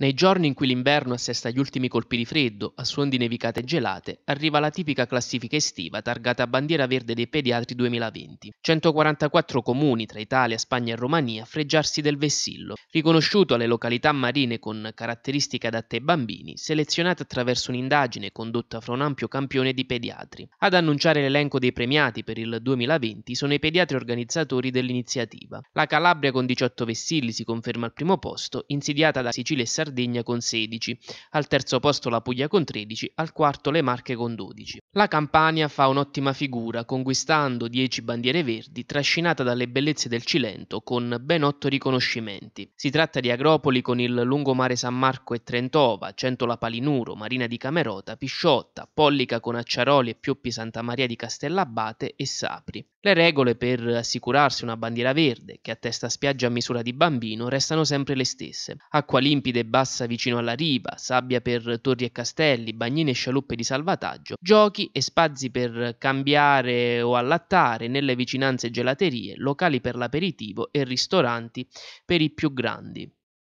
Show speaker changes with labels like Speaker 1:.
Speaker 1: Nei giorni in cui l'inverno assesta gli ultimi colpi di freddo, a suon di nevicate gelate, arriva la tipica classifica estiva targata bandiera verde dei pediatri 2020. 144 comuni tra Italia, Spagna e Romania freggiarsi del vessillo, riconosciuto alle località marine con caratteristiche adatte ai bambini, selezionate attraverso un'indagine condotta fra un ampio campione di pediatri. Ad annunciare l'elenco dei premiati per il 2020 sono i pediatri organizzatori dell'iniziativa. La Calabria con 18 vessilli si conferma al primo posto, insidiata da Sicilia e Sardegna Sardegna con 16, al terzo posto la Puglia con 13, al quarto le Marche con 12. La Campania fa un'ottima figura, conquistando 10 bandiere verdi, trascinata dalle bellezze del Cilento con ben 8 riconoscimenti. Si tratta di Agropoli con il lungomare San Marco e Trentova, Centola Palinuro, Marina di Camerota, Pisciotta, Pollica con Acciaroli e Pioppi Santa Maria di Castellabate e Sapri. Le regole per assicurarsi una bandiera verde, che attesta spiaggia a misura di bambino, restano sempre le stesse. Acqua limpida e bagno bassa vicino alla riva, sabbia per torri e castelli, bagnine e scialuppe di salvataggio, giochi e spazi per cambiare o allattare nelle vicinanze gelaterie, locali per l'aperitivo e ristoranti per i più grandi.